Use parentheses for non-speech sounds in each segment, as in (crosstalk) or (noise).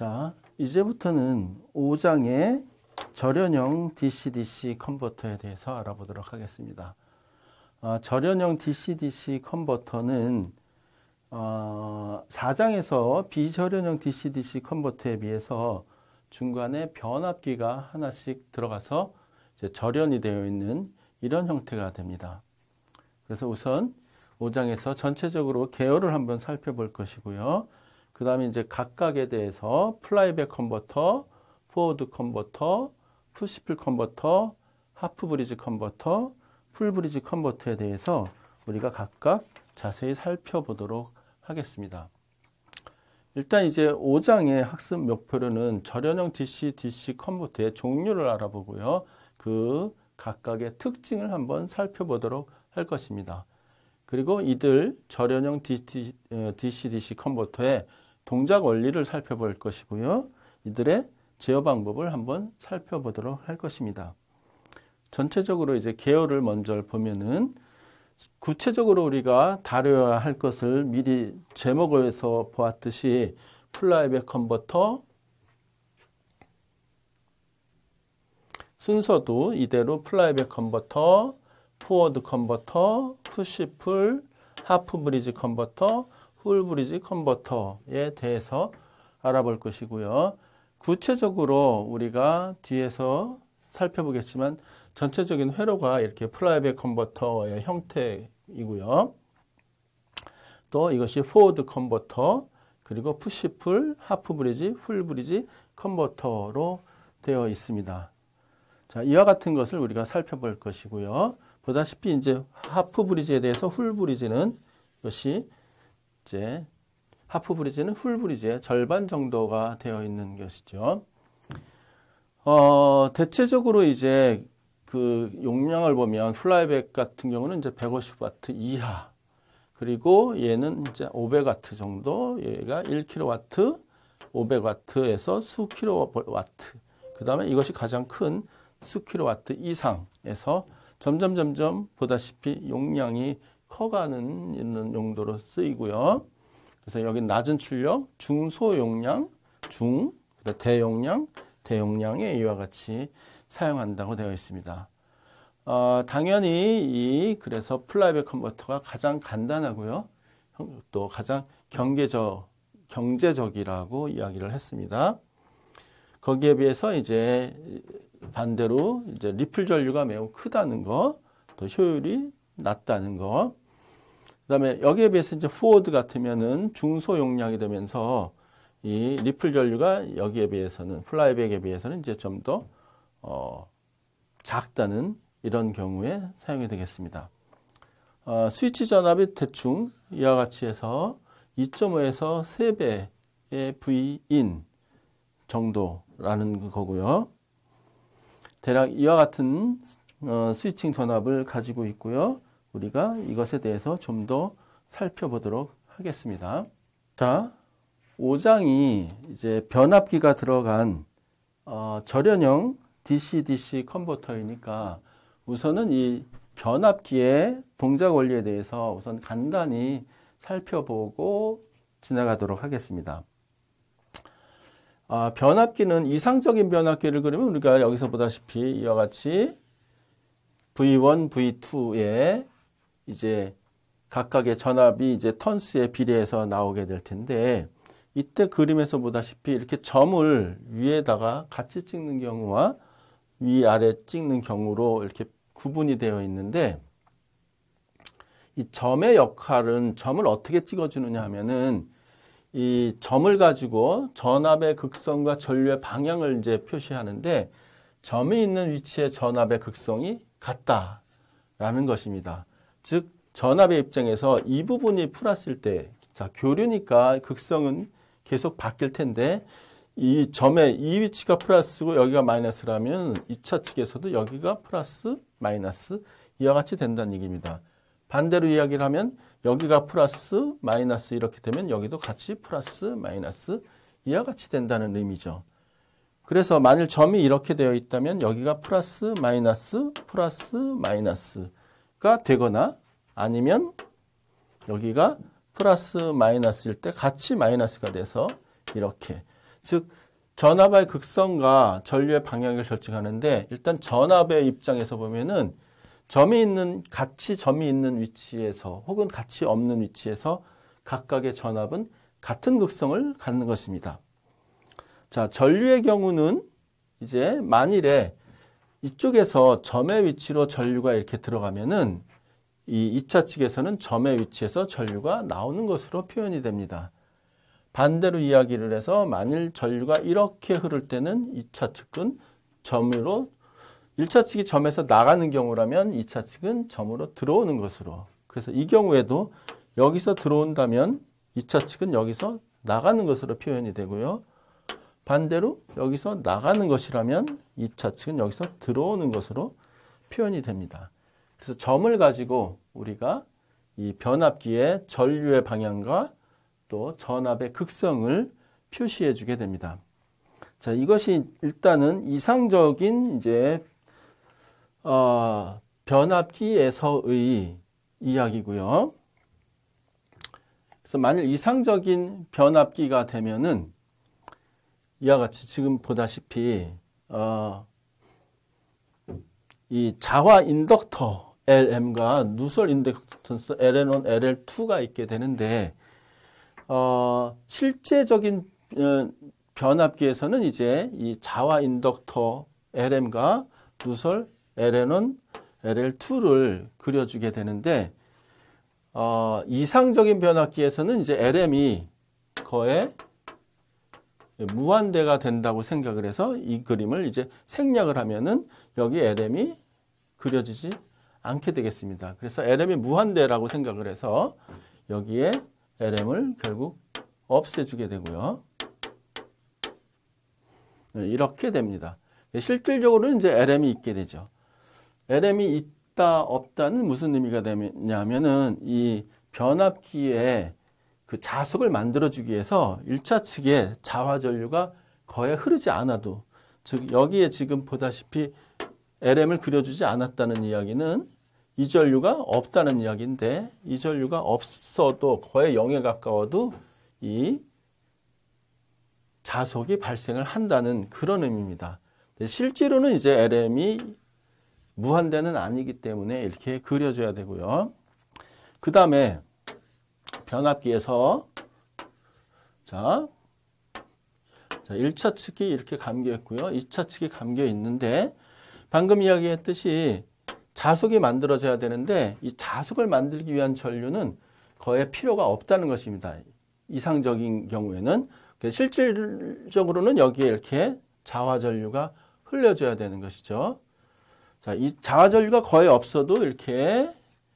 자, 이제부터는 5장의 절연형 DC-DC 컨버터에 대해서 알아보도록 하겠습니다. 어, 절연형 DC-DC 컨버터는 어, 아, 4장에서 비절연형 DC-DC 컨버터에 비해서 중간에 변압기가 하나씩 들어가서 절연이 되어 있는 이런 형태가 됩니다. 그래서 우선 5장에서 전체적으로 계열을 한번 살펴볼 것이고요. 그 다음에 이제 각각에 대해서 플라이백 컨버터, 포워드 컨버터, 푸시풀 컨버터, 하프 브리지 컨버터, 풀 브리지 컨버터에 대해서 우리가 각각 자세히 살펴보도록 하겠습니다. 일단 이제 5장의 학습 목표로는 절연형 DC, DC 컨버터의 종류를 알아보고요. 그 각각의 특징을 한번 살펴보도록 할 것입니다. 그리고 이들 절연형 DCDC 컨버터의 동작 원리를 살펴볼 것이고요. 이들의 제어 방법을 한번 살펴보도록 할 것입니다. 전체적으로 이제 계열을 먼저 보면은 구체적으로 우리가 다뤄야 할 것을 미리 제목에서 보았듯이 플라이백 컨버터 순서도 이대로 플라이백 컨버터 포워드 컨버터, 푸시풀, 하프 브리지 컨버터, 풀 브리지 컨버터에 대해서 알아볼 것이고요. 구체적으로 우리가 뒤에서 살펴보겠지만 전체적인 회로가 이렇게 플라이백 컨버터의 형태이고요. 또 이것이 포워드 컨버터, 그리고 푸시풀, 하프 브리지, 풀 브리지 컨버터로 되어 있습니다. 자, 이와 같은 것을 우리가 살펴볼 것이고요. 보다시피 이제 하프 브리지에 대해서 훌 브리지는 이것이 이제 하프 브리지는 훌 브리지의 절반 정도가 되어 있는 것이죠. 어, 대체적으로 이제 그 용량을 보면 플라이백 같은 경우는 이제 150와트 이하 그리고 얘는 이제 500와트 정도 얘가 1kW 500와트에서 수 킬로와트 그 다음에 이것이 가장 큰수 킬로와트 이상에서 점점 점점 보다시피 용량이 커가는 이런 용도로 쓰이고요. 그래서 여기 낮은 출력, 중소용량, 중, 대용량, 대용량에 이와 같이 사용한다고 되어 있습니다. 어, 당연히 이 그래서 플라이백 컨버터가 가장 간단하고요. 또 가장 경계적 경제적이라고 이야기를 했습니다. 거기에 비해서 이제 반대로 이제 리플 전류가 매우 크다는 거, 더 효율이 낮다는 거. 그다음에 여기에 비해서 이제 포워드 같으면은 중소 용량이 되면서 이 리플 전류가 여기에 비해서는 플라이백에 비해서는 이제 좀더 어, 작다는 이런 경우에 사용이 되겠습니다. 어, 스위치 전압이 대충 이와 같이 해서 2.5에서 3배의 V인 정도라는 거고요. 대략 이와 같은 어, 스위칭 전압을 가지고 있고요. 우리가 이것에 대해서 좀 더 살펴보도록 하겠습니다. 자, 5장이 이제 변압기가 들어간 어, 절연형 DC-DC 컨버터이니까 우선은 이 변압기의 동작 원리에 대해서 우선 간단히 살펴보고 지나가도록 하겠습니다. 아, 변압기는 이상적인 변압기를 그리면 우리가 여기서 보다시피 이와 같이 V1, V2에 이제 각각의 전압이 이제 턴스에 비례해서 나오게 될 텐데 이때 그림에서 보다시피 이렇게 점을 위에다가 같이 찍는 경우와 위아래 찍는 경우로 이렇게 구분이 되어 있는데 이 점의 역할은 점을 어떻게 찍어주느냐 하면은 이 점을 가지고 전압의 극성과 전류의 방향을 이제 표시하는데 점이 있는 위치에 전압의 극성이 같다라는 것입니다. 즉 전압의 입장에서 이 부분이 풀었을 때 자, 교류니까 극성은 계속 바뀔 텐데 이 점의 이 위치가 플러스고 여기가 마이너스라면 2차 측에서도 여기가 플러스 마이너스 이와 같이 된다는 얘기입니다. 반대로 이야기를 하면 여기가 플러스 마이너스 이렇게 되면 여기도 같이 플러스 마이너스 이와 같이 된다는 의미죠. 그래서 만일 점이 이렇게 되어 있다면 여기가 플러스 마이너스 플러스 마이너스가 되거나 아니면 여기가 플러스 마이너스일 때 같이 마이너스가 돼서 이렇게 즉 전압의 극성과 전류의 방향을 결정하는데 일단 전압의 입장에서 보면은 점이 있는 같이 점이 있는 위치에서 혹은 같이 없는 위치에서 각각의 전압은 같은 극성을 갖는 것입니다. 자, 전류의 경우는 이제 만일에 이쪽에서 점의 위치로 전류가 이렇게 들어가면은 이 2차 측에서는 점의 위치에서 전류가 나오는 것으로 표현이 됩니다. 반대로 이야기를 해서 만일 전류가 이렇게 흐를 때는 2차 측은 점으로 1차 측이 점에서 나가는 경우라면 2차 측은 점으로 들어오는 것으로. 그래서 이 경우에도 여기서 들어온다면 2차 측은 여기서 나가는 것으로 표현이 되고요. 반대로 여기서 나가는 것이라면 2차 측은 여기서 들어오는 것으로 표현이 됩니다. 그래서 점을 가지고 우리가 이 변압기의 전류의 방향과 또 전압의 극성을 표시해 주게 됩니다. 자, 이것이 일단은 이상적인 이제 어, 변압기에서의 이야기고요. 그래서 만일 이상적인 변압기가 되면은 이와 같이 지금 보다시피 어, 이 자화 인덕터 LM과 누설 인덕턴스 LN1, LL2가 있게 되는데 어, 실제적인 어, 변압기에서는 이제 이 자화 인덕터 LM과 누설 LN은 LL2를 그려주게 되는데 어, 이상적인 변압기에서는 이제 LM이 거의 무한대가 된다고 생각을 해서 이 그림을 이제 생략을 하면은 여기 LM이 그려지지 않게 되겠습니다. 그래서 LM이 무한대라고 생각을 해서 여기에 LM을 결국 없애주게 되고요. 네, 이렇게 됩니다. 실질적으로는 이제 LM이 있게 되죠. LM이 있다 없다는 무슨 의미가 되냐면은 이 변압기에 그 자석을 만들어주기 위해서 1차 측에 자화전류가 거의 흐르지 않아도 즉 여기에 지금 보다시피 LM을 그려주지 않았다는 이야기는 이 전류가 없다는 이야기인데 이 전류가 없어도 거의 0에 가까워도 이 자석이 발생을 한다는 그런 의미입니다. 실제로는 이제 LM이 무한대는 아니기 때문에 이렇게 그려줘야 되고요. 그 다음에 변압기에서 자, 자 1차 측이 이렇게 감겨 있고요. 2차 측이 감겨 있는데 방금 이야기했듯이 자석이 만들어져야 되는데 이 자석을 만들기 위한 전류는 거의 필요가 없다는 것입니다. 이상적인 경우에는 실질적으로는 여기에 이렇게 자화전류가 흘려줘야 되는 것이죠. 자, 이 자아전류가 거의 없어도 이렇게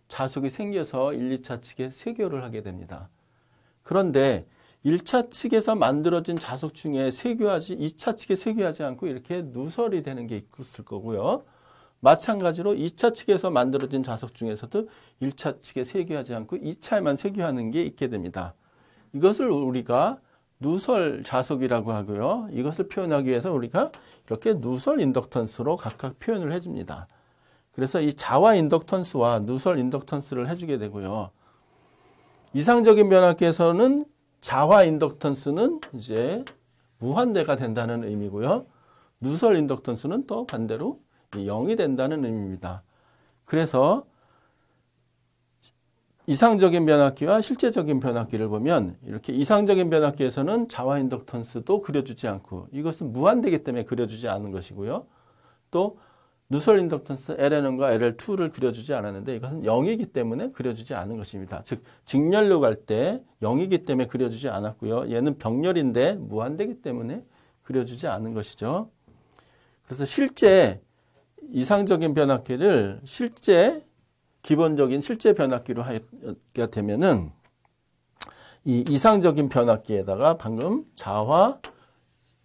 자석이 생겨서 1, 2차 측에 세교를 하게 됩니다. 그런데 1차 측에서 만들어진 자석 중에 세교하지 2차 측에 세교하지 않고 이렇게 누설이 되는 게 있을 거고요. 마찬가지로 2차 측에서 만들어진 자석 중에서도 1차 측에 세교하지 않고 2차에만 세교하는 게 있게 됩니다. 이것을 우리가 누설 자석이라고 하고요. 이것을 표현하기 위해서 우리가 이렇게 누설 인덕턴스로 각각 표현을 해줍니다. 그래서 이 자와 인덕턴스와 누설 인덕턴스를 해주게 되고요. 이상적인 변화께서는 자와 인덕턴스는 이제 무한대가 된다는 의미고요. 누설 인덕턴스는 또 반대로 0이 된다는 의미입니다. 그래서 이상적인 변압기와 실제적인 변압기를 보면 이렇게 이상적인 변압기에서는 자화 인덕턴스도 그려주지 않고 이것은 무한되기 때문에 그려주지 않은 것이고요. 또 누설 인덕턴스 LN과 LL2를 그려주지 않았는데 이것은 0이기 때문에 그려주지 않은 것입니다. 즉 직렬로 갈 때 0이기 때문에 그려주지 않았고요. 얘는 병렬인데 무한되기 때문에 그려주지 않은 것이죠. 그래서 실제 이상적인 변압기를 실제 기본적인 실제 변압기로 하게 되면은 이 이상적인 변압기에다가 방금 자화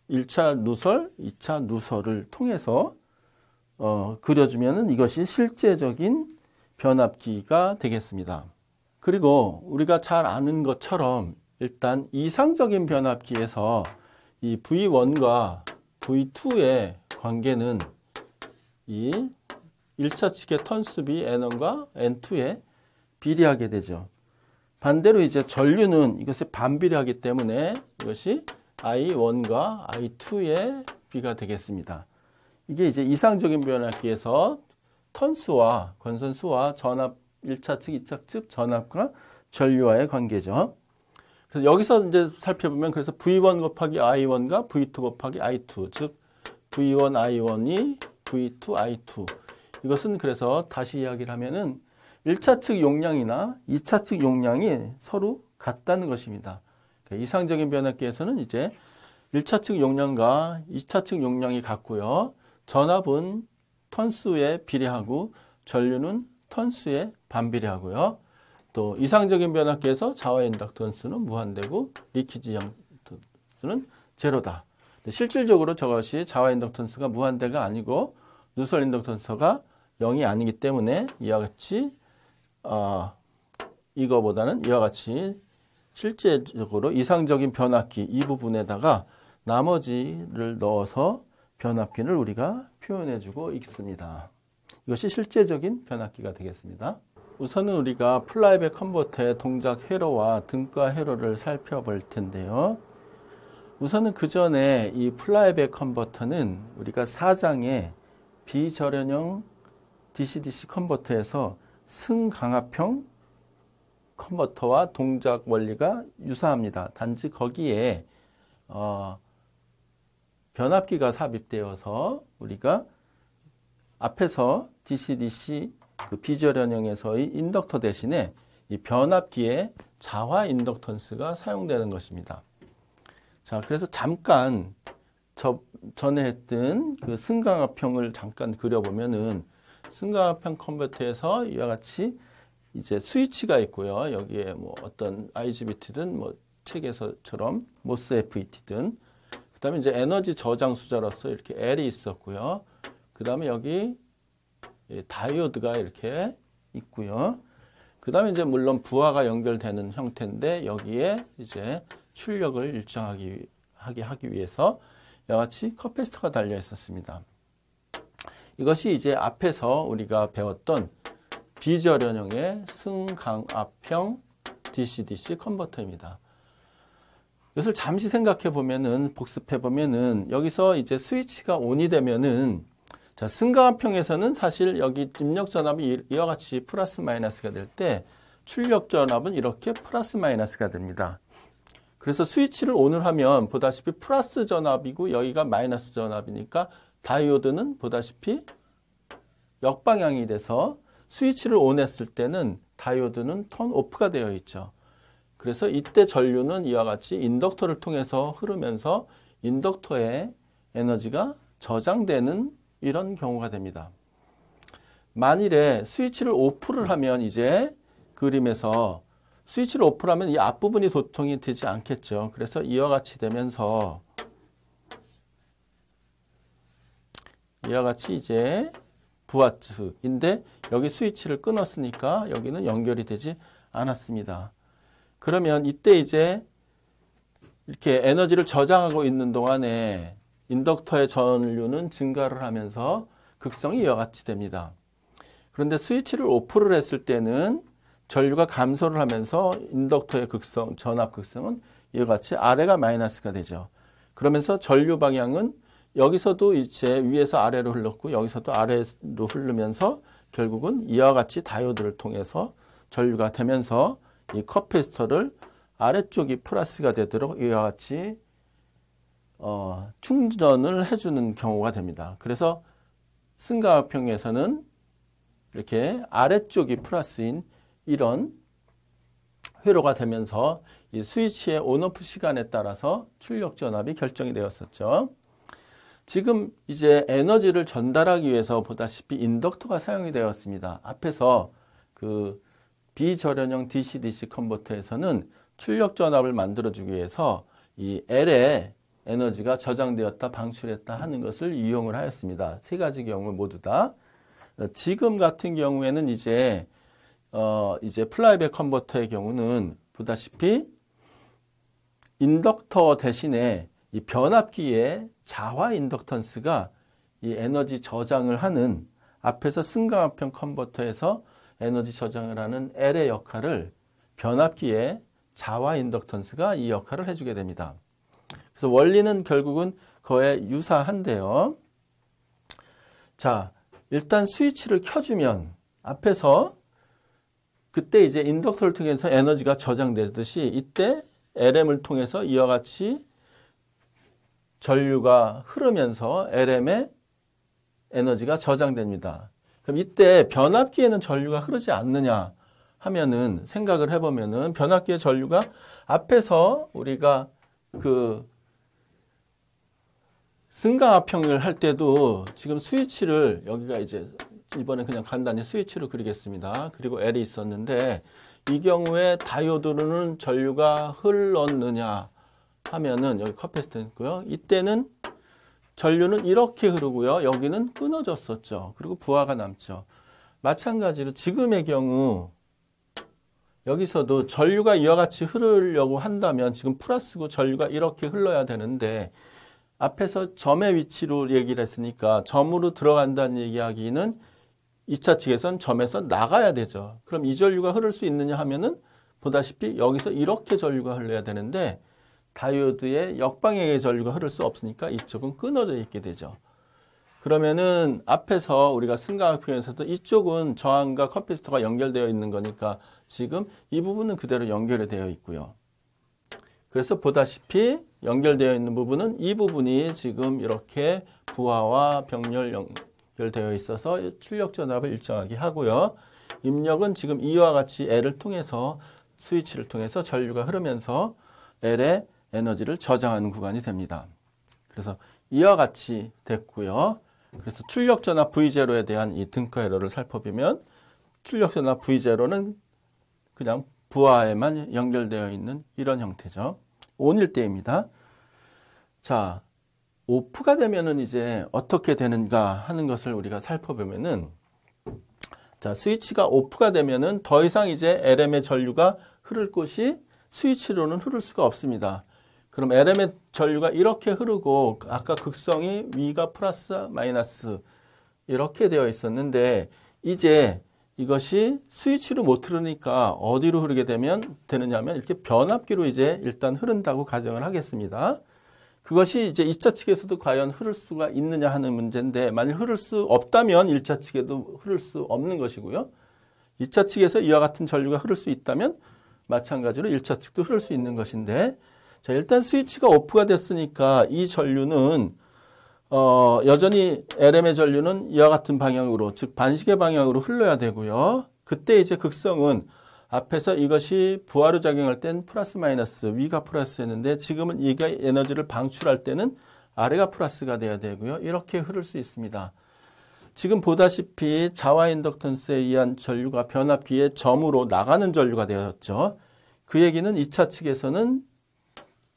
1차 누설, 2차 누설을 통해서 어, 그려주면은 이것이 실제적인 변압기가 되겠습니다. 그리고 우리가 잘 아는 것처럼 일단 이상적인 변압기에서 이 V1과 V2의 관계는 이 1차 측의 턴수비 N1과 N2에 비례하게 되죠. 반대로 이제 전류는 이것에 반비례하기 때문에 이것이 I1과 I2의 비가 되겠습니다. 이게 이제 이상적인 변압기에서 턴수와 건선수와 전압 1차 측, 2차 측 전압과 전류와의 관계죠. 그래서 여기서 이제 살펴보면 그래서 V1 곱하기 I1과 V2 곱하기 I2 즉 V1 I1이 V2 I2 이것은 그래서 다시 이야기를 하면은 1차 측 용량이나 2차 측 용량이 서로 같다는 것입니다. 그러니까 이상적인 변압기에서는 이제 1차 측 용량과 2차 측 용량이 같고요. 전압은 턴수에 비례하고 전류는 턴수에 반비례하고요. 또 이상적인 변압기에서 자와 인덕턴스는 무한대고 리키지 턴수는 제로다. 실질적으로 저것이 자와 인덕턴스가 무한대가 아니고 누설 인덕턴스가 0이 아니기 때문에 이와 같이 어, 이거보다는 이와 같이 실제적으로 이상적인 변압기 이 부분에다가 나머지를 넣어서 변압기를 우리가 표현해주고 있습니다. 이것이 실제적인 변압기가 되겠습니다. 우선은 우리가 플라이백 컨버터의 동작 회로와 등가 회로를 살펴볼 텐데요. 우선은 그 전에 이 플라이백 컨버터는 우리가 4장의 비절연형 DC-DC 컨버터에서 승강압형 컨버터와 동작 원리가 유사합니다. 단지 거기에 어, 변압기가 삽입되어서 우리가 앞에서 DC-DC 그 비절연형에서의 인덕터 대신에 이 변압기에 자화 인덕턴스가 사용되는 것입니다. 자, 그래서 잠깐 저, 전에 했던 그 승강압형을 잠깐 그려보면은 승가평 컨버터에서 이와 같이 이제 스위치가 있고요. 여기에 뭐 어떤 IGBT든 뭐 책에서처럼 m o s FET든 그다음에 이제 에너지 저장 수자로서 이렇게 L이 있었고요. 그다음에 여기 다이오드가 이렇게 있고요. 그다음에 이제 물론 부하가 연결되는 형태인데 여기에 이제 출력을 일정하게 하기 위해서 이와 같이 커패스터가 달려 있었습니다. 이것이 이제 앞에서 우리가 배웠던 비절연형의 승강압형 DC-DC 컨버터입니다. 이것을 잠시 생각해 보면은 복습해 보면은 여기서 이제 스위치가 온이 되면은 자 승강압형에서는 사실 여기 입력 전압이 이와 같이 플러스 마이너스가 될 때 출력 전압은 이렇게 플러스 마이너스가 됩니다. 그래서 스위치를 온을 하면 보다시피 플러스 전압이고 여기가 마이너스 전압이니까 다이오드는 보다시피 역방향이 돼서 스위치를 온했을 때는 다이오드는 턴 오프가 되어 있죠. 그래서 이때 전류는 이와 같이 인덕터를 통해서 흐르면서 인덕터에 에너지가 저장되는 이런 경우가 됩니다. 만일에 스위치를 오프를 하면 이제 그림에서 스위치를 오프하면 를이 앞부분이 도통이 되지 않겠죠. 그래서 이와 같이 되면서 이와 같이 이제 부하츠인데 여기 스위치를 끊었으니까 여기는 연결이 되지 않았습니다. 그러면 이때 이제 이렇게 에너지를 저장하고 있는 동안에 인덕터의 전류는 증가를 하면서 극성이 이와 같이 됩니다. 그런데 스위치를 오프를 했을 때는 전류가 감소를 하면서 인덕터의 극성, 전압 극성은 이와 같이 아래가 마이너스가 되죠. 그러면서 전류 방향은 여기서도 이제 위에서 아래로 흘렀고 여기서도 아래로 흐르면서 결국은 이와 같이 다이오드를 통해서 전류가 되면서 이 컵페스터를 아래쪽이 플러스가 되도록 이와 같이 어, 충전을 해주는 경우가 됩니다. 그래서 승가평에서는 이렇게 아래쪽이 플러스인 이런 회로가 되면서 이 스위치의 온오프 시간에 따라서 출력 전압이 결정이 되었었죠. 지금 이제 에너지를 전달하기 위해서 보다시피 인덕터가 사용이 되었습니다. 앞에서 그 비절연형 DC-DC 컨버터에서는 출력 전압을 만들어주기 위해서 이 L에 에너지가 저장되었다 방출했다 하는 것을 이용을 하였습니다. 세 가지 경우 모두 다. 어, 지금 같은 경우에는 이제 어 이제 플라이백 컨버터의 경우는 보다시피 인덕터 대신에 이 변압기의 자화 인덕턴스가 이 에너지 저장을 하는 앞에서 승강합형 컨버터에서 에너지 저장을 하는 L의 역할을 변압기의 자화 인덕턴스가 이 역할을 해주게 됩니다. 그래서 원리는 결국은 거의 유사한데요. 자, 일단 스위치를 켜주면 앞에서 그때 이제 인덕터를 통해서 에너지가 저장되듯이 이때 LM을 통해서 이와 같이 전류가 흐르면서 LM의 에너지가 저장됩니다. 그럼 이때 변압기에는 전류가 흐르지 않느냐 하면은 생각을 해보면은 변압기의 전류가 앞에서 우리가 그 승강합형을 할 때도 지금 스위치를 여기가 이제 이번엔 그냥 간단히 스위치로 그리겠습니다. 그리고 L이 있었는데 이 경우에 다이오드로는 전류가 흘렀느냐 하면은 여기 커패스트 있고요. 이때는 전류는 이렇게 흐르고요. 여기는 끊어졌었죠. 그리고 부하가 남죠. 마찬가지로 지금의 경우 여기서도 전류가 이와 같이 흐르려고 한다면 지금 플러스고 전류가 이렇게 흘러야 되는데 앞에서 점의 위치로 얘기를 했으니까 점으로 들어간다는 얘기하기는 2차 측에선 점에서 나가야 되죠. 그럼 이 전류가 흐를 수 있느냐 하면은 보다시피 여기서 이렇게 전류가 흘러야 되는데 다이오드의 역방향의 전류가 흐를 수 없으니까 이쪽은 끊어져 있게 되죠. 그러면은 앞에서 우리가 승강학 표현에서도 이쪽은 저항과 컴피스터가 연결되어 있는 거니까 지금 이 부분은 그대로 연결이 되어 있고요. 그래서 보다시피 연결되어 있는 부분은 이 부분이 지금 이렇게 부하와 병렬 연결되어 있어서 출력 전압을 일정하게 하고요. 입력은 지금 이와 같이 L을 통해서 스위치를 통해서 전류가 흐르면서 L의 에너지를 저장하는 구간이 됩니다. 그래서 이와 같이 됐고요. 그래서 출력전화 V0에 대한 이 등커 에러를 살펴보면 출력전화 V0는 그냥 부하에만 연결되어 있는 이런 형태죠. 온일 때입니다. 자, 오프가 되면은 이제 어떻게 되는가 하는 것을 우리가 살펴보면은 자, 스위치가 오프가 되면은 더 이상 이제 LM의 전류가 흐를 곳이 스위치로는 흐를 수가 없습니다. 그럼 LM의 전류가 이렇게 흐르고 아까 극성이 위가 플러스 마이너스 이렇게 되어 있었는데 이제 이것이 스위치로 못 흐르니까 어디로 흐르게 되면 되느냐면 이렇게 변압기로 이제 일단 흐른다고 가정을 하겠습니다. 그것이 이제 2차 측에서도 과연 흐를 수가 있느냐 하는 문제인데 만일 흐를 수 없다면 1차 측에도 흐를 수 없는 것이고요. 2차 측에서 이와 같은 전류가 흐를 수 있다면 마찬가지로 1차 측도 흐를 수 있는 것인데 자, 일단 스위치가 오프가 됐으니까 이 전류는 어, 여전히 LM의 전류는 이와 같은 방향으로 즉 반시계 방향으로 흘러야 되고요. 그때 이제 극성은 앞에서 이것이 부하로 작용할 땐 플러스 마이너스 위가 플러스 했는데 지금은 이게 에너지를 방출할 때는 아래가 플러스가 돼야 되고요. 이렇게 흐를 수 있습니다. 지금 보다시피 자와 인덕턴스에 의한 전류가 변압기의 점으로 나가는 전류가 되었죠. 그 얘기는 2차 측에서는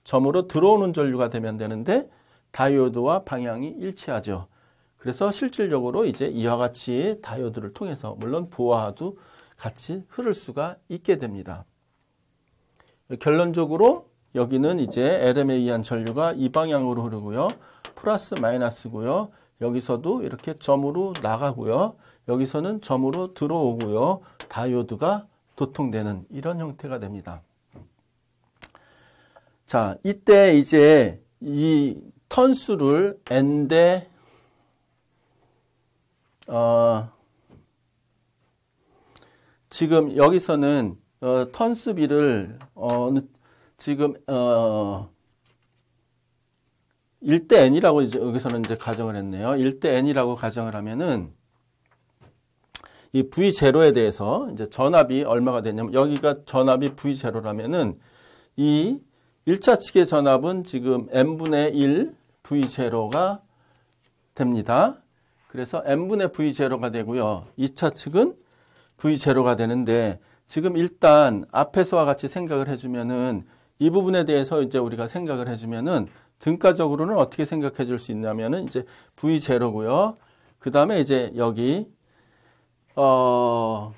점으로 들어오는 전류가 되면 되는데 다이오드와 방향이 일치하죠. 그래서 실질적으로 이제 이와 같이 다이오드를 통해서 물론 보하도 같이 흐를 수가 있게 됩니다. 결론적으로 여기는 이제 LM에 의한 전류가 이 방향으로 흐르고요. 플러스 마이너스고요. 여기서도 이렇게 점으로 나가고요. 여기서는 점으로 들어오고요. 다이오드가 도통되는 이런 형태가 됩니다. 자, 이때 이제 이 턴수를 n 대 어, 지금 여기서는 어, 턴수비를 어, 지금 어, 1대 n이라고 이제 여기서는 이제 가정을 했네요. 1대 n이라고 가정을 하면은 이 v0에 대해서 이제 전압이 얼마가 되냐면 여기가 전압이 v0라면은 이 1차 측의 전압은 지금 n분의 1 v0가 됩니다. 그래서 n분의 v0가 되고요. 2차 측은 v0가 되는데 지금 일단 앞에서와 같이 생각을 해주면은 이 부분에 대해서 이제 우리가 생각을 해주면은 등가적으로는 어떻게 생각해 줄 수 있냐면은 이제 v0고요. 그 다음에 이제 여기 어,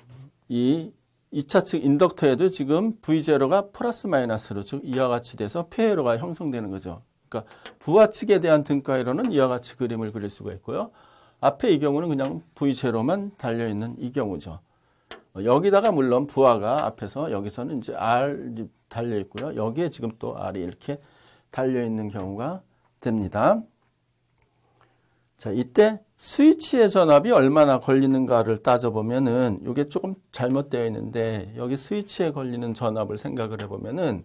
이 2차 측 인덕터에도 지금 V0가 플러스 마이너스로 즉 이와 같이 돼서 폐회로가 형성되는 거죠. 그러니까 부하 측에 대한 등가회로는 이와 같이 그림을 그릴 수가 있고요. 앞에 이 경우는 그냥 V0만 달려있는 이 경우죠. 어, 여기다가 물론 부하가 앞에서 여기서는 이제 R이 달려있고요. 여기에 지금 또 R이 이렇게 달려있는 경우가 됩니다. 자, 이때 스위치의 전압이 얼마나 걸리는가를 따져보면은 이게 조금 잘못되어 있는데 여기 스위치에 걸리는 전압을 생각을 해보면은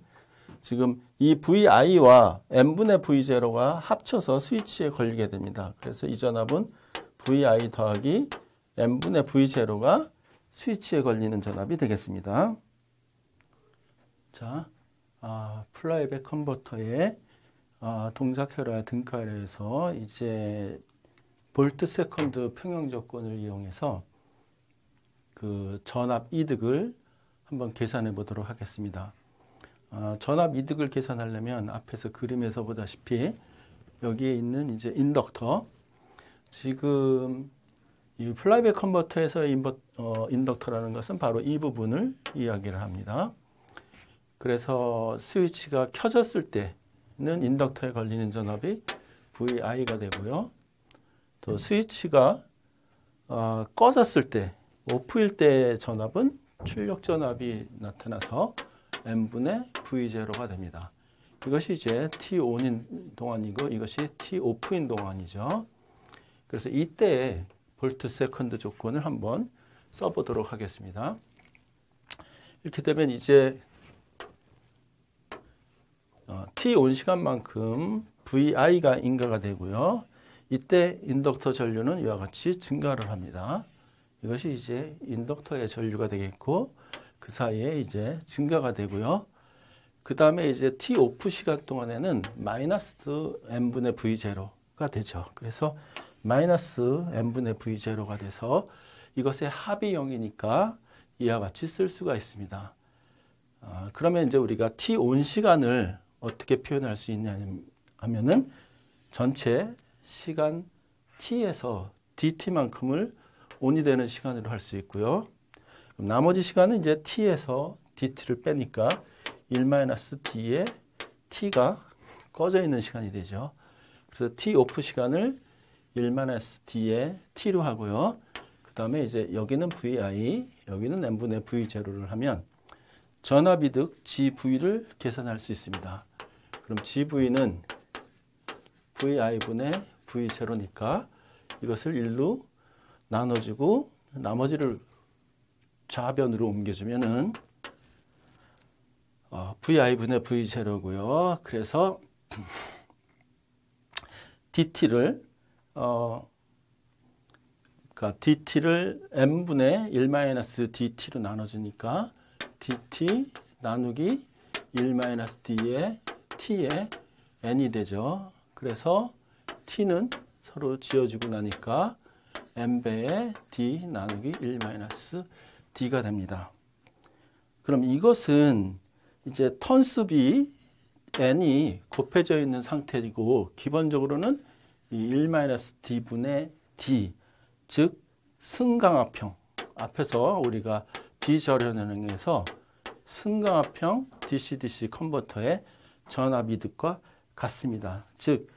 지금 이 VI와 M분의 V0가 합쳐서 스위치에 걸리게 됩니다. 그래서 이 전압은 VI 더하기 M분의 V0가 스위치에 걸리는 전압이 되겠습니다. 자, 아, 플라이백 컨버터의 아, 동작혈화 등가에서 이제 볼트 세컨드 평형 조건을 이용해서 그 전압 이득을 한번 계산해 보도록 하겠습니다. 아, 전압 이득을 계산하려면 앞에서 그림에서 보다시피 여기에 있는 이제 인덕터 지금 이 플라이백 컨버터에서 인버, 어, 인덕터라는 것은 바로 이 부분을 이야기를 합니다. 그래서 스위치가 켜졌을 때는 인덕터에 걸리는 전압이 VI가 되고요. 또 음. 스위치가 어, 꺼졌을 때 오프일 때 전압은 출력 전압이 나타나서 n분의 v0가 됩니다. 이것이 이제 t1인 동안이고 이것이 t-off인 동안이죠. 그래서 이때 볼트 세컨드 조건을 한번 써보도록 하겠습니다. 이렇게 되면 이제 어, t 온 시간만큼 vi가 인가가 되고요. 이때 인덕터 전류는 이와 같이 증가를 합니다. 이것이 이제 인덕터의 전류가 되겠고 그 사이에 이제 증가가 되고요. 그 다음에 이제 T 오프 시간 동안에는 마이너스 M분의 V0가 되죠. 그래서 마이너스 M분의 V0가 돼서 이것의 합이 0이니까 이와 같이 쓸 수가 있습니다. 아, 그러면 이제 우리가 T 온 시간을 어떻게 표현할 수 있냐 하면은 전체 시간 t에서 dt만큼을 온이 되는 시간으로 할 수 있고요. 나머지 시간은 이제 t에서 dt를 빼니까 1-d에 t가 꺼져 있는 시간이 되죠. 그래서 t 오프 시간을 1-d에 t로 하고요. 그 다음에 이제 여기는 vi, 여기는 n분의 v0를 하면 전압이득 gv를 계산할 수 있습니다. 그럼 gv는 vi분의 v 0니까 이것을 1로 나눠주고 나머지를 좌변으로 옮겨주면은 어, VI분의 v 0로고요 그래서 (clears throat) DT를 어, 그러니까 DT를 M분의 1-DT로 나눠주니까 DT 나누기 1-D의 t T의 N이 되죠. 그래서 t는 서로 지어지고 나니까 m배의 d 나누기 1 마이너스 d가 됩니다. 그럼 이것은 이제 턴수비 n이 곱해져 있는 상태이고 기본적으로는 1 마이너스 d분의 d 즉 승강합형 앞에서 우리가 D절연은행에서 승강합형 DCDC 컨버터의 전압이득과 같습니다. 즉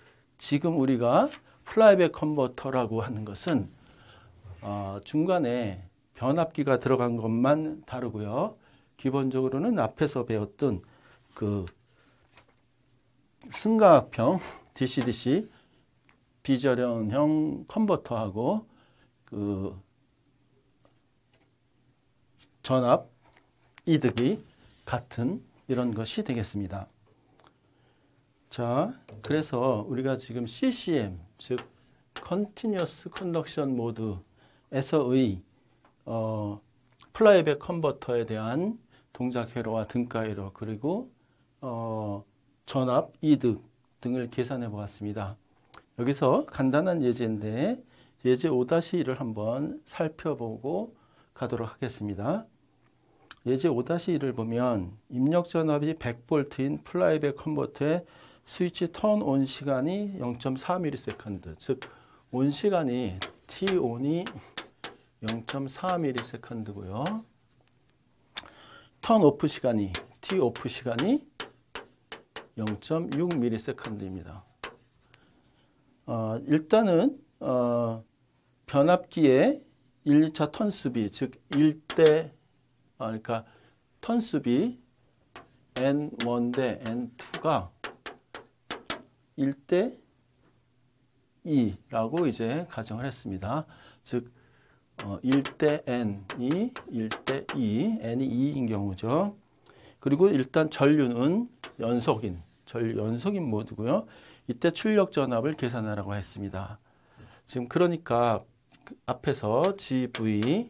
지금 우리가 플라이백 컨버터라고 하는 것은 어, 중간에 변압기가 들어간 것만 다르고요. 기본적으로는 앞에서 배웠던 그 승가학형 DCDC 비절연형 컨버터하고 그 전압 이득이 같은 이런 것이 되겠습니다. 자, 그래서 우리가 지금 CCM, 즉 Continuous Conduction Mode에서의 어, 플라이백 컨버터에 대한 동작 회로와 등가 회로 그리고 어, 전압, 이득 등을 계산해 보았습니다. 여기서 간단한 예제인데 예제 5-1을 한번 살펴보고 가도록 하겠습니다. 예제 5-1을 보면 입력 전압이 100V인 플라이백 컨버터에 스위치 턴 온 시간이 0.4ms, 즉온 시간이 T 온이 0.4ms고요. 턴 오프 시간이 T 오프 시간이 0.6ms입니다. 어, 일단은 어, 변압기의 1, 2차 턴수비 즉 1대 아, 그러니까 턴수비 N1 대 N2가 1대 2라고 이제 가정을 했습니다. 즉 1대 어, n이 1대 2, e, n이 2인 경우죠. 그리고 일단 전류는 연속인, 전 연속인 모드고요. 이때 출력 전압을 계산하라고 했습니다. 지금 그러니까 앞에서 gv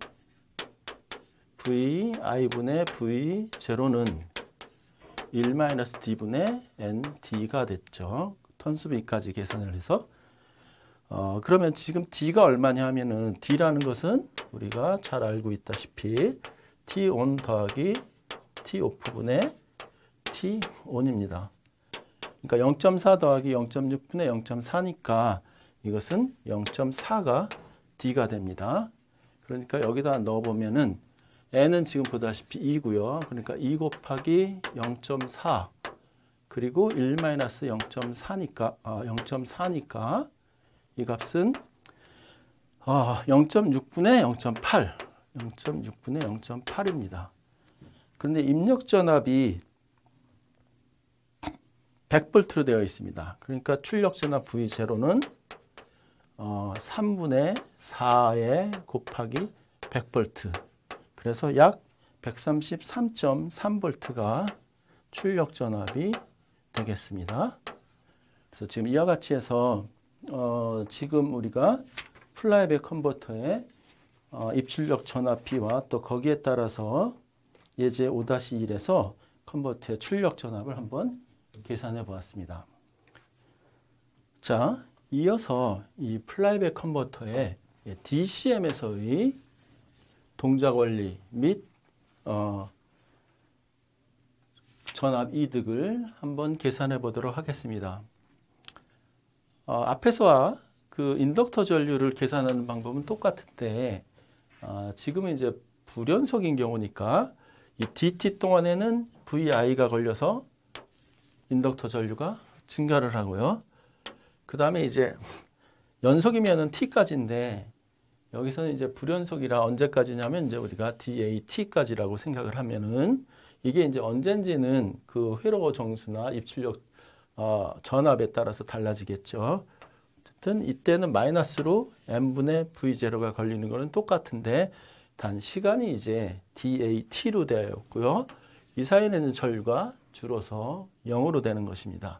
v i분의 v 제로는 1-d분의 nd가 됐죠. 턴수비까지 계산을 해서 어, 그러면 지금 D가 얼마냐 하면은 D라는 것은 우리가 잘 알고 있다시피 t 온 더하기 T5분의 t 온입니다 그러니까 0.4 더하기 0.6분의 0.4니까 이것은 0.4가 D가 됩니다. 그러니까 여기다 넣어보면은 N은 지금 보다시피 2고요. 그러니까 2 e 곱하기 0.4 그리고 1-0.4니까 아, 0.4니까 이 값은 아, 0.6분의 0.8 0.6분의 0.8입니다. 그런데 입력 전압이 100V로 되어 있습니다. 그러니까 출력 전압 V0는 어, 3분의 4에 곱하기 100V 그래서 약 133.3V가 출력 전압이 되겠습니다 그래서 지금 이와 같이 해서 어, 지금 우리가 플라이백 컨버터의 어, 입출력 전압 비와또 거기에 따라서 예제 5-1에서 컨버터의 출력 전압을 한번 계산해 보았습니다. 자, 이어서 이 플라이백 컨버터의 예, DCM에서의 동작 원리 및 어, 전압이득을 한번 계산해 보도록 하겠습니다. 어, 앞에서와 그 인덕터 전류를 계산하는 방법은 똑같은데 어, 지금은 이제 불연속인 경우니까 이 dt 동안에는 vi가 걸려서 인덕터 전류가 증가를 하고요. 그 다음에 이제 연속이면 t까지인데 여기서는 이제 불연속이라 언제까지냐면 이제 우리가 dat까지라고 생각을 하면은 이게 이제 언젠지는 그 회로 정수나 입출력 어, 전압에 따라서 달라지겠죠. 어쨌든 이때는 마이너스로 n분의 v0가 걸리는 것은 똑같은데 단 시간이 이제 dat로 되었고요. 이 사이에는 절과 줄어서 0으로 되는 것입니다.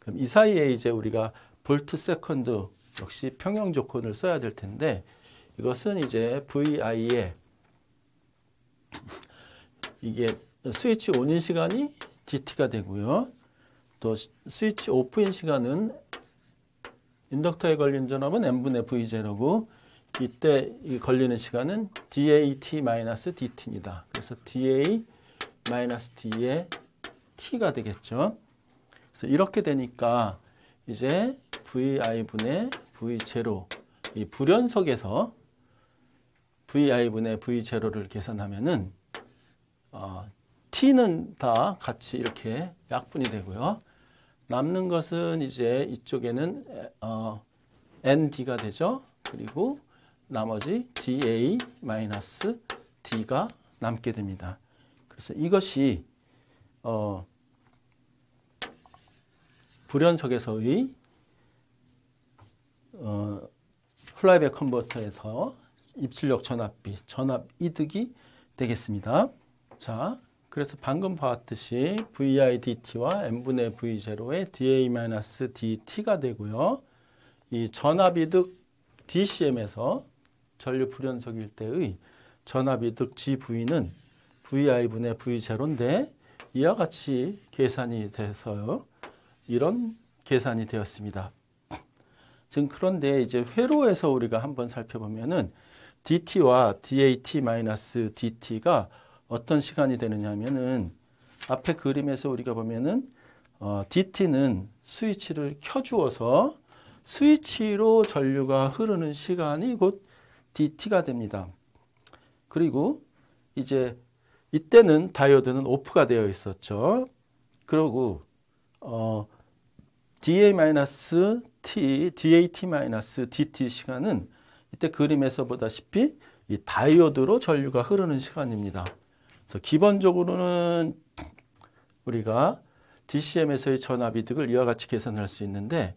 그럼 이 사이에 이제 우리가 볼트 세컨드 역시 평형 조건을 써야 될 텐데 이것은 이제 vi에 (laughs) 이게 스위치 온인 시간이 DT가 되고요. 또 스위치 오프인 시간은 인덕터에 걸린 전압은 M분의 V0고 이때 걸리는 시간은 DAT-DT입니다. 그래서 DA-D의 T가 되겠죠. 그래서 이렇게 되니까 이제 VI분의 V0 이 불연속에서 VI분의 V0를 계산하면은 어, T는 다 같이 이렇게 약분이 되고요. 남는 것은 이제 이쪽에는 어, ND가 되죠. 그리고 나머지 DA-D가 남게 됩니다. 그래서 이것이 어, 불연석에서의 어, 플라이백 컨버터에서 입출력 전압비, 전압 이득이 되겠습니다. 자, 그래서 방금 봤듯이 VIDT와 n분의 V0의 DA-DT가 되고요. 이 전압이득 DCM에서 전류 불연속일 때의 전압이득 GV는 VI분의 V0인데 이와 같이 계산이 돼서 이런 계산이 되었습니다. 지금 그런데 이제 회로에서 우리가 한번 살펴보면은 dt와 dat-dt가 어떤 시간이 되느냐 하면은 앞에 그림에서 우리가 보면은 어, DT는 스위치를 켜주어서 스위치로 전류가 흐르는 시간이 곧 DT가 됩니다. 그리고 이제 이때는 다이오드는 오프가 되어 있었죠. 그러고 어, DA-T, DAT-DT 시간은 이때 그림에서 보다시피 이 다이오드로 전류가 흐르는 시간입니다. 그래서 기본적으로는 우리가 DCM에서의 전압이득을 이와 같이 계산할 수 있는데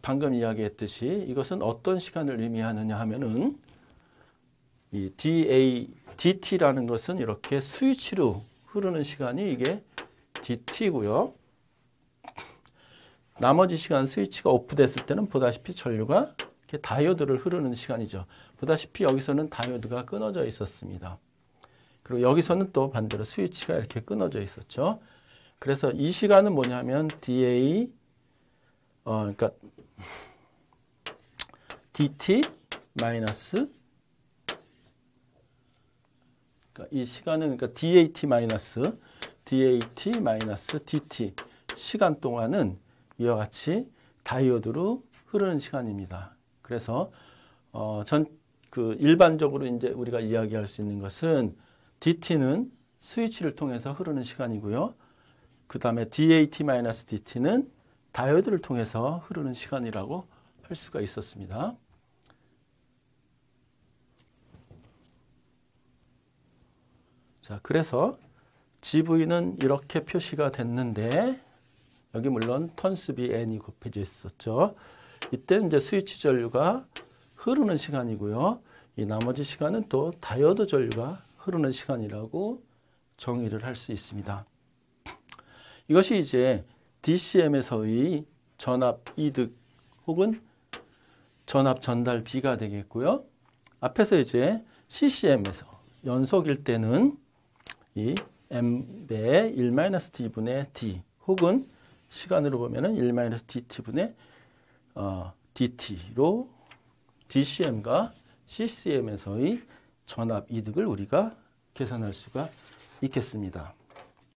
방금 이야기했듯이 이것은 어떤 시간을 의미하느냐 하면은 이 DA, DT라는 것은 이렇게 스위치로 흐르는 시간이 이게 DT고요. 나머지 시간 스위치가 오프됐을 때는 보다시피 전류가 이렇게 다이오드를 흐르는 시간이죠. 보다시피 여기서는 다이오드가 끊어져 있었습니다. 그리고 여기서는 또 반대로 스위치가 이렇게 끊어져 있었죠. 그래서 이 시간은 뭐냐면 DA 어 그러니까 DT 마이너스 그러니까 이 시간은 그러니까 DAT 마이너스 DAT 마이너스 DT 시간 동안은 이와 같이 다이오드로 흐르는 시간입니다. 그래서 어 전 그 일반적으로 이제 우리가 이야기할 수 있는 것은 dt는 스위치를 통해서 흐르는 시간이고요. 그 다음에 DAT-DT는 다이오드를 통해서 흐르는 시간이라고 할 수가 있었습니다. 자, 그래서 GV는 이렇게 표시가 됐는데 여기 물론 턴스비 N이 곱해져 있었죠. 이때 이제 스위치 전류가 흐르는 시간이고요. 이 나머지 시간은 또 다이오드 전류가 흐르는 시간이라고 정의를 할 수 있습니다. 이것이 이제 DCM에서의 전압 이득 혹은 전압 전달 비가 되겠고요. 앞에서 이제 CCM에서 연속일 때는 이 m배의 1-d분의 d 혹은 시간으로 보면은 1-dt분의 어, dt로 DCM과 CCM에서의 전압 이득을 우리가 계산할 수가 있겠습니다.